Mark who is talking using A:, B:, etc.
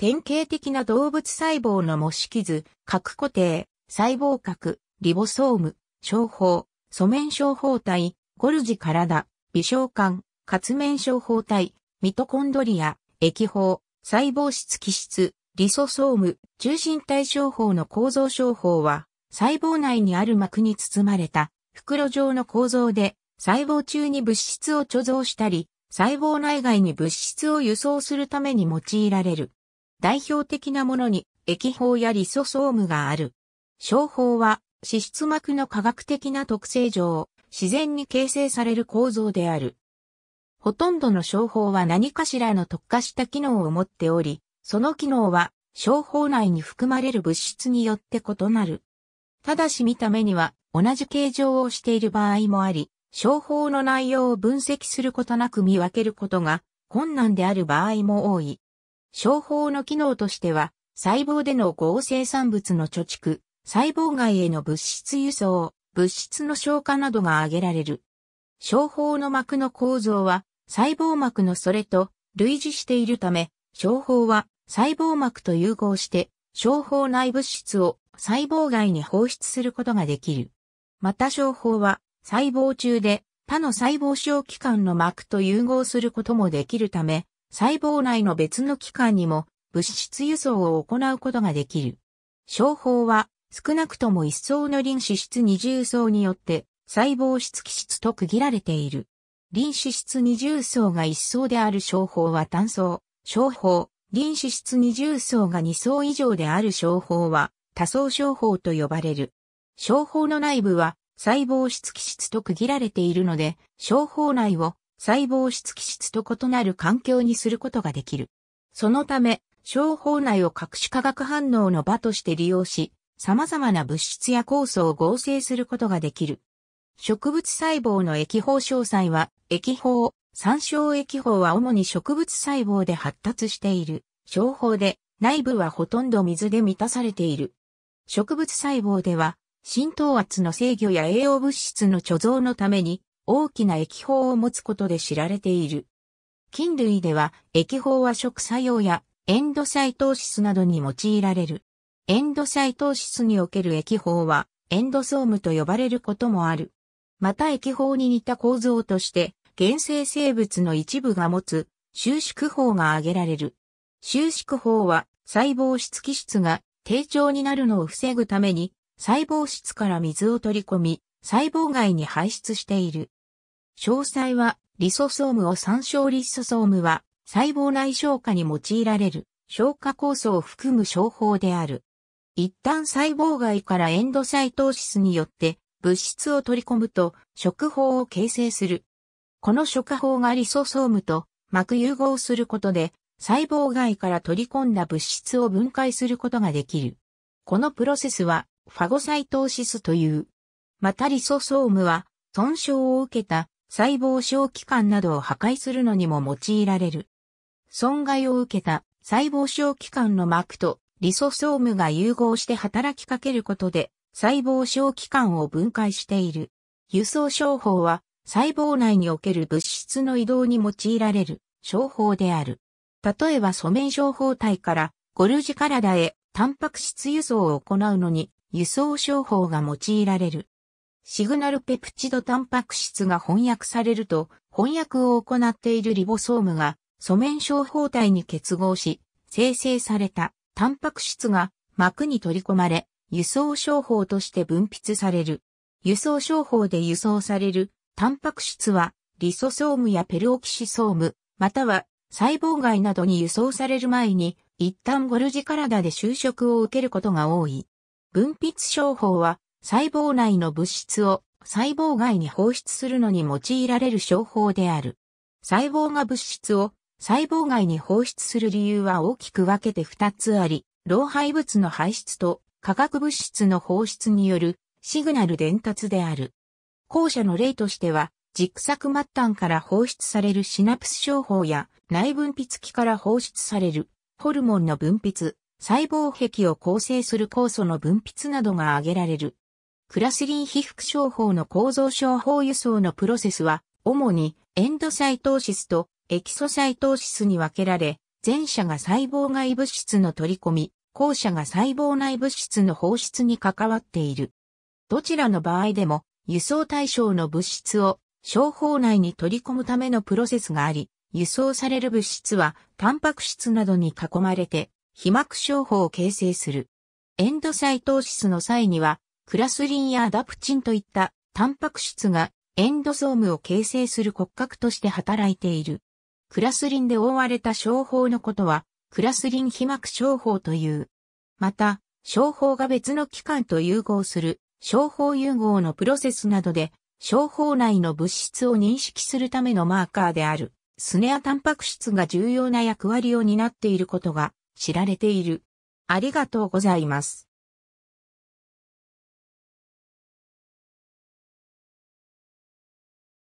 A: 典型的な動物細胞の模式図、核固定、細胞核、リボソーム、小胞、素面小胞体、ゴルジ体、微小管、活面小胞体、ミトコンドリア、液胞、細胞質気質、リソソーム、中心体小胞の構造小胞は、細胞内にある膜に包まれた袋状の構造で、細胞中に物質を貯蔵したり、細胞内外に物質を輸送するために用いられる。代表的なものに液胞やリソソームがある。小胞は脂質膜の科学的な特性上、自然に形成される構造である。ほとんどの小胞は何かしらの特化した機能を持っており、その機能は小胞内に含まれる物質によって異なる。ただし見た目には同じ形状をしている場合もあり、小胞の内容を分析することなく見分けることが困難である場合も多い。商法の機能としては、細胞での合成産物の貯蓄、細胞外への物質輸送、物質の消化などが挙げられる。商法の膜の構造は、細胞膜のそれと類似しているため、商法は細胞膜と融合して、商法内物質を細胞外に放出することができる。また商法は、細胞中で他の細胞小器官の膜と融合することもできるため、細胞内の別の器官にも物質輸送を行うことができる。商法は少なくとも一層の臨死質二重層によって細胞質基質と区切られている。臨死質二重層が一層である商法は単層、商法、臨死質二重層が二層以上である商法は多層商法と呼ばれる。商法の内部は細胞質基質と区切られているので、商法内を細胞質基質と異なる環境にすることができる。そのため、小胞内を各種化学反応の場として利用し、様々な物質や酵素を合成することができる。植物細胞の液胞詳細は、液胞、参照液胞は主に植物細胞で発達している。小胞で、内部はほとんど水で満たされている。植物細胞では、浸透圧の制御や栄養物質の貯蔵のために、大きな液胞を持つことで知られている。菌類では、液胞は食作用やエンドサイトーシスなどに用いられる。エンドサイトーシスにおける液胞は、エンドソームと呼ばれることもある。また液胞に似た構造として、原生生物の一部が持つ収縮法が挙げられる。収縮法は細胞質基質が低調になるのを防ぐために細胞質から水を取り込み細胞外に排出している。詳細は、リソソームを参照リソソームは、細胞内消化に用いられる、消化酵素を含む商法である。一旦細胞外からエンドサイトーシスによって物質を取り込むと食法を形成する。この食法がリソソームと膜融合することで細胞外から取り込んだ物質を分解することができる。このプロセスはファゴサイトーシスという。またリソソームは損傷を受けた細胞小器官などを破壊するのにも用いられる。損害を受けた細胞小器官の膜とリソソームが融合して働きかけることで細胞小器官を分解している。輸送商法は細胞内における物質の移動に用いられる商法である。例えば素面商法体からゴルジ体へタンパク質輸送を行うのに輸送商法が用いられる。シグナルペプチドタンパク質が翻訳されると、翻訳を行っているリボソームが素面症胞体に結合し、生成されたタンパク質が膜に取り込まれ、輸送商法として分泌される。輸送商法で輸送されるタンパク質はリソソームやペルオキシソーム、または細胞外などに輸送される前に一旦ゴルジ体で就職を受けることが多い。分泌商法は細胞内の物質を細胞外に放出するのに用いられる商法である。細胞が物質を細胞外に放出する理由は大きく分けて2つあり、老廃物の排出と化学物質の放出によるシグナル伝達である。後者の例としては、軸索末端から放出されるシナプス商法や内分泌器から放出されるホルモンの分泌、細胞壁を構成する酵素の分泌などが挙げられる。クラスリン被覆症法の構造症法輸送のプロセスは、主にエンドサイトーシスとエキソサイトーシスに分けられ、前者が細胞外物質の取り込み、後者が細胞内物質の放出に関わっている。どちらの場合でも、輸送対象の物質を、症法内に取り込むためのプロセスがあり、輸送される物質は、タンパク質などに囲まれて、被膜症法を形成する。エンドサイトーシスの際には、クラスリンやアダプチンといったタンパク質がエンドソームを形成する骨格として働いている。クラスリンで覆われた症法のことは、クラスリン被膜症法という。また、症法が別の器官と融合する、症法融合のプロセスなどで、症法内の物質を認識するためのマーカーである、スネアタンパク質が重要な役割を担っていることが知られている。ありがとうございます。